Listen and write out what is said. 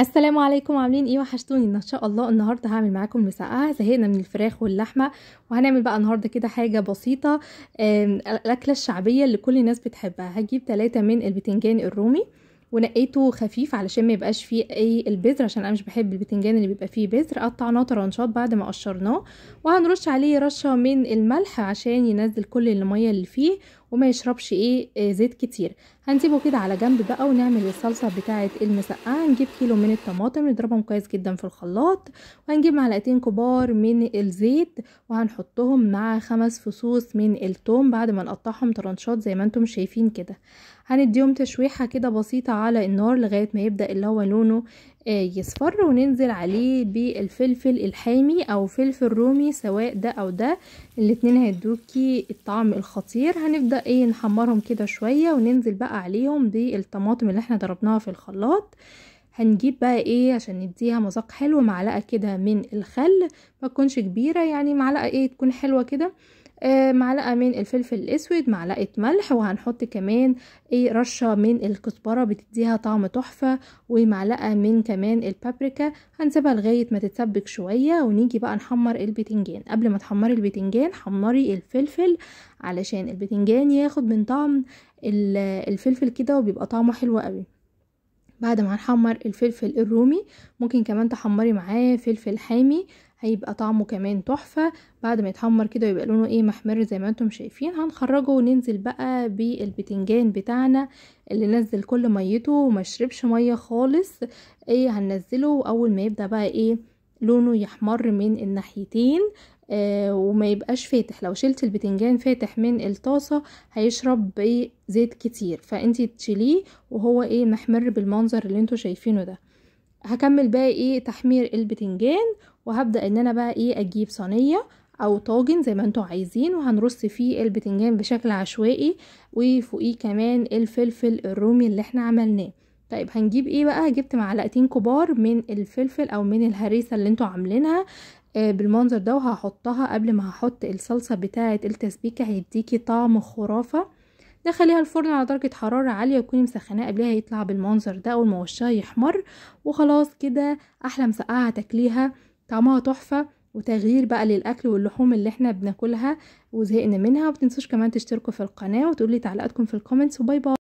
السلام عليكم عاملين ايه وحشتوني ان شاء الله النهارده هعمل معاكم مسقعه زهقنا من الفراخ واللحمه وهنعمل بقى النهارده كده حاجه بسيطه الاكله الشعبيه اللي كل الناس بتحبها هجيب ثلاثة من البتنجان الرومي ونقيته خفيف علشان ما يبقاش فيه اي البذر عشان انا مش بحب البتنجان اللي بيبقى فيه بذر قطعناه طرنشات بعد ما قشرناه وهنرش عليه رشه من الملح عشان ينزل كل الميه اللي فيه وما يشربش ايه آه، زيت كتير هنسيبه كده على جنب بقى ونعمل الصلصه بتاعه المسقعه هنجيب كيلو من الطماطم نضربهم كويس جدا في الخلاط وهنجيب معلقتين كبار من الزيت وهنحطهم مع خمس فصوص من التوم بعد ما نقطعهم طرنشات زي ما انتم شايفين كده هنديهم تشويحه كده بسيطه على النار لغايه ما يبدا اللي هو لونه آه، يصفر وننزل عليه بالفلفل الحامي او فلفل رومي سواء ده او ده الاتنين هيدوكي الطعم الخطير هنبدأ ايه نحمرهم كده شوية وننزل بقى عليهم بالطماطم اللي احنا ضربناها في الخلاط هنجيب بقى ايه عشان نديها مذاق حلو معلقة كده من الخل ما تكونش كبيرة يعني معلقة ايه تكون حلوة كده آه، معلقة من الفلفل الأسود معلقة ملح وهنحط كمان ايه رشة من الكزبرة بتديها طعم تحفة ومعلقة من كمان البابريكا هنسيبها لغاية ما تتسبك شوية ونيجي بقى نحمر البتنجان قبل ما تحمري البتنجان حمري الفلفل علشان البتنجان ياخد من طعم الفلفل كده وبيبقى طعمه حلو قوي بعد ما نحمر الفلفل الرومي ممكن كمان تحمري معاه فلفل حامي هيبقى طعمه كمان تحفة بعد ما يتحمر كده ويبقى لونه ايه محمر زي ما انتم شايفين هنخرجه وننزل بقى بالبتنجان بتاعنا اللي نزل كل ميته ومشربش مية خالص ايه هننزله اول ما يبدأ بقى ايه لونه يحمر من الناحيتين آه وما يبقاش فاتح لو شلت البتنجان فاتح من الطاسة هيشرب بزيت كتير فانتي تشيليه وهو ايه محمر بالمنظر اللي انتوا شايفينه ده هكمل بقى ايه تحمير البتنجان وهبدأ ان انا بقى ايه اجيب صينية او طاجن زي ما انتوا عايزين وهنرص فيه البتنجان بشكل عشوائي وفوقيه كمان الفلفل الرومي اللي احنا عملناه طيب هنجيب ايه بقى جبت معلقتين كبار من الفلفل او من الهريسه اللي انتوا عاملينها آه، بالمنظر ده وهحطها قبل ما هحط الصلصه بتاعه التسبيكه هيديكي طعم خرافه دخليها الفرن على درجه حراره عاليه وتكوني مسخناه قبلها يطلع بالمنظر ده اول ما وشها يحمر وخلاص كده احلى مسقعه تاكليها طعمها تحفه وتغيير بقى للاكل واللحوم اللي احنا بناكلها وزهقنا منها ومتنسوش كمان تشتركوا في القناه وتقولي تعليقاتكم في الكومنتس وباي باي